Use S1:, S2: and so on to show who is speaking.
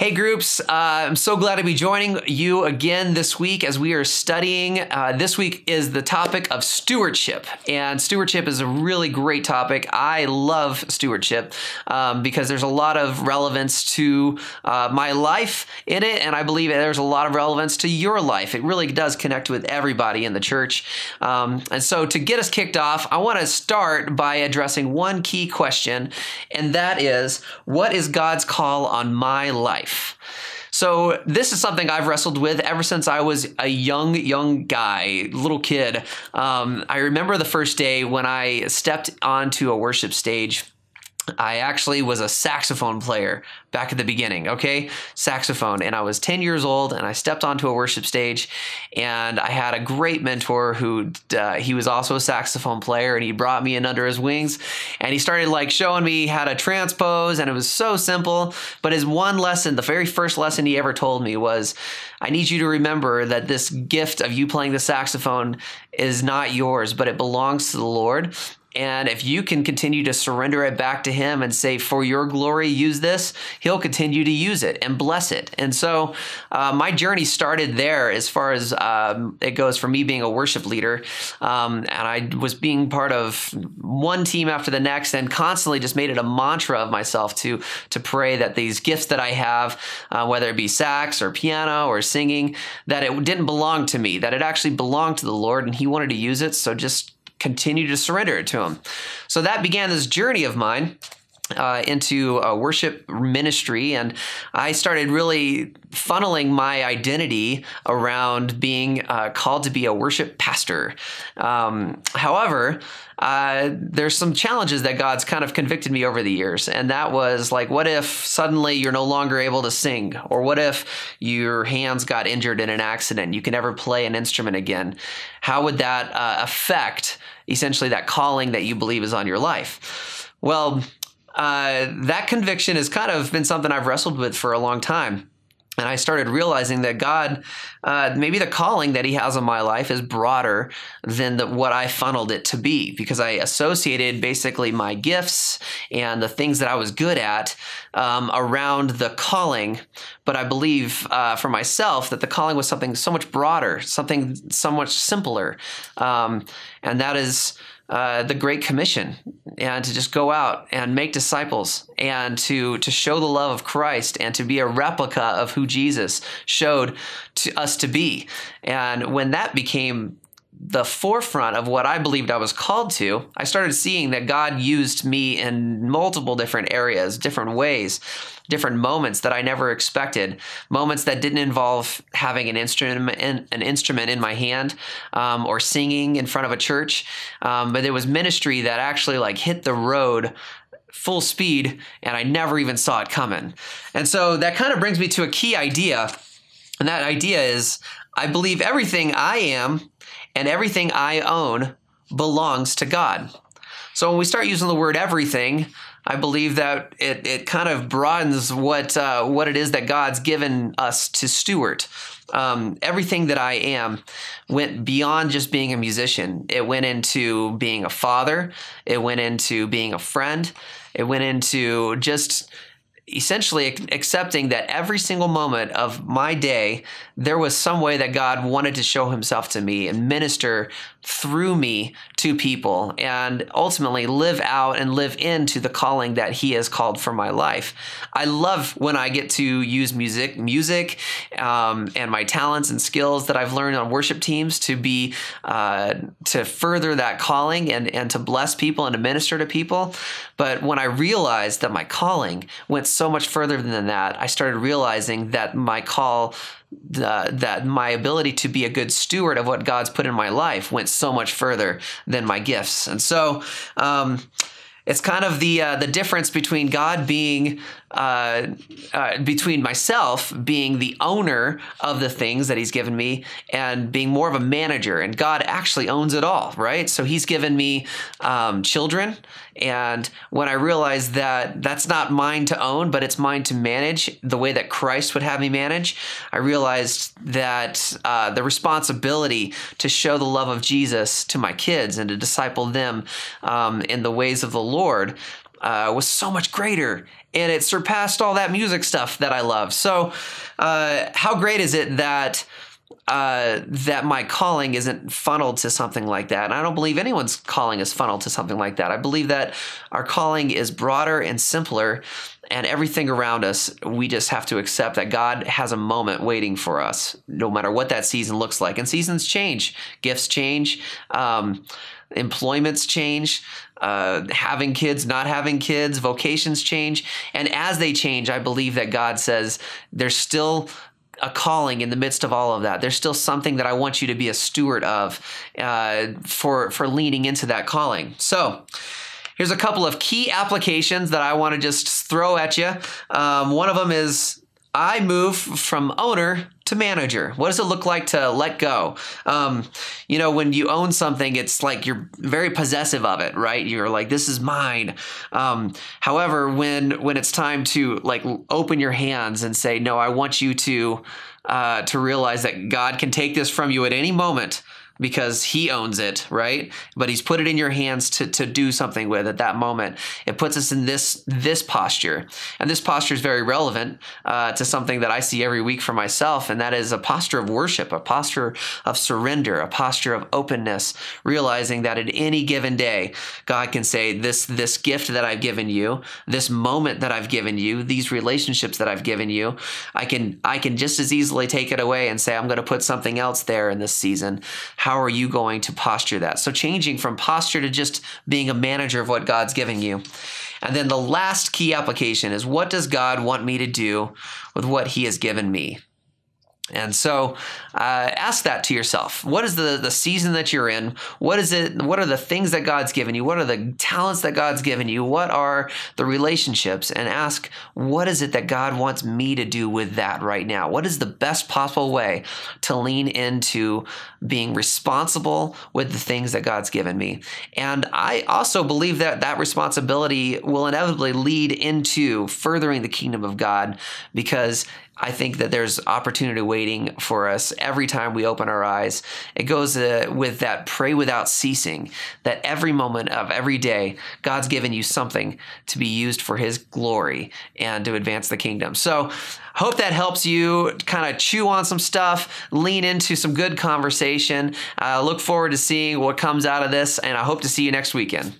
S1: Hey groups, uh, I'm so glad to be joining you again this week as we are studying. Uh, this week is the topic of stewardship, and stewardship is a really great topic. I love stewardship um, because there's a lot of relevance to uh, my life in it, and I believe there's a lot of relevance to your life. It really does connect with everybody in the church. Um, and so, to get us kicked off, I want to start by addressing one key question, and that is what is God's call on my life? life. So this is something I've wrestled with ever since I was a young, young guy, little kid. Um, I remember the first day when I stepped onto a worship stage I actually was a saxophone player back at the beginning, okay? Saxophone. And I was 10 years old and I stepped onto a worship stage and I had a great mentor who, uh, he was also a saxophone player and he brought me in under his wings and he started like showing me how to transpose and it was so simple. But his one lesson, the very first lesson he ever told me was, I need you to remember that this gift of you playing the saxophone is not yours, but it belongs to the Lord and if you can continue to surrender it back to Him and say, For your glory, use this, He'll continue to use it and bless it. And so uh, my journey started there as far as um, it goes for me being a worship leader. Um, and I was being part of one team after the next and constantly just made it a mantra of myself to, to pray that these gifts that I have, uh, whether it be sax or piano or singing, that it didn't belong to me, that it actually belonged to the Lord and He wanted to use it. So just continue to surrender it to Him. So that began this journey of mine. Uh, into a uh, worship ministry, and I started really funneling my identity around being uh, called to be a worship pastor. Um, however, uh, there's some challenges that God's kind of convicted me over the years, and that was like, what if suddenly you're no longer able to sing, or what if your hands got injured in an accident, you can never play an instrument again? How would that uh, affect? essentially that calling that you believe is on your life. Well, uh, that conviction has kind of been something I've wrestled with for a long time. And I started realizing that God, uh, maybe the calling that He has on my life is broader than the, what I funneled it to be, because I associated basically my gifts and the things that I was good at um, around the calling. But I believe uh, for myself that the calling was something so much broader, something so much simpler, um, and that is uh, the Great Commission and to just go out and make disciples and to, to show the love of Christ and to be a replica of who Jesus showed to us to be. And when that became the forefront of what I believed I was called to, I started seeing that God used me in multiple different areas, different ways, different moments that I never expected, moments that didn't involve having an instrument an instrument in my hand um, or singing in front of a church, um, but there was ministry that actually like hit the road full speed, and I never even saw it coming. And so that kind of brings me to a key idea, and that idea is I believe everything I am and everything I own belongs to God. So when we start using the word everything, I believe that it, it kind of broadens what uh, what it is that God's given us to steward. Um, everything that I am went beyond just being a musician. It went into being a father. It went into being a friend. It went into just essentially accepting that every single moment of my day, there was some way that God wanted to show himself to me and minister through me to people and ultimately live out and live into the calling that he has called for my life. I love when I get to use music, music um, and my talents and skills that I've learned on worship teams to be, uh, to further that calling and, and to bless people and to minister to people. But when I realized that my calling went so much further than that. I started realizing that my call, uh, that my ability to be a good steward of what God's put in my life went so much further than my gifts. And so, um, it's kind of the uh, the difference between God being uh, uh, between myself being the owner of the things that he's given me and being more of a manager. And God actually owns it all, right? So he's given me um, children. And when I realized that that's not mine to own, but it's mine to manage the way that Christ would have me manage, I realized that uh, the responsibility to show the love of Jesus to my kids and to disciple them um, in the ways of the Lord uh, was so much greater and it surpassed all that music stuff that I love. So, uh, how great is it that uh, that my calling isn't funneled to something like that. And I don't believe anyone's calling is funneled to something like that. I believe that our calling is broader and simpler, and everything around us, we just have to accept that God has a moment waiting for us, no matter what that season looks like. And seasons change, gifts change, um, employments change. Uh, having kids, not having kids, vocations change. And as they change, I believe that God says there's still a calling in the midst of all of that. There's still something that I want you to be a steward of uh, for for leaning into that calling. So. Here's a couple of key applications that I want to just throw at you. Um, one of them is I move from owner to manager. What does it look like to let go? Um, you know, when you own something, it's like you're very possessive of it, right? You're like, this is mine. Um, however, when when it's time to like open your hands and say, no, I want you to uh, to realize that God can take this from you at any moment because he owns it, right? But he's put it in your hands to, to do something with at that moment. It puts us in this this posture. And this posture is very relevant uh, to something that I see every week for myself, and that is a posture of worship, a posture of surrender, a posture of openness, realizing that at any given day, God can say, This this gift that I've given you, this moment that I've given you, these relationships that I've given you, I can I can just as easily take it away and say, I'm gonna put something else there in this season. How how are you going to posture that? So changing from posture to just being a manager of what God's giving you. And then the last key application is what does God want me to do with what he has given me? And so uh, ask that to yourself. What is the, the season that you're in? What is it? What are the things that God's given you? What are the talents that God's given you? What are the relationships? And ask, what is it that God wants me to do with that right now? What is the best possible way to lean into being responsible with the things that God's given me? And I also believe that that responsibility will inevitably lead into furthering the kingdom of God because I think that there's opportunity waiting for us every time we open our eyes. It goes uh, with that pray without ceasing, that every moment of every day, God's given you something to be used for His glory and to advance the kingdom. So, hope that helps you kind of chew on some stuff, lean into some good conversation. Uh, look forward to seeing what comes out of this, and I hope to see you next weekend.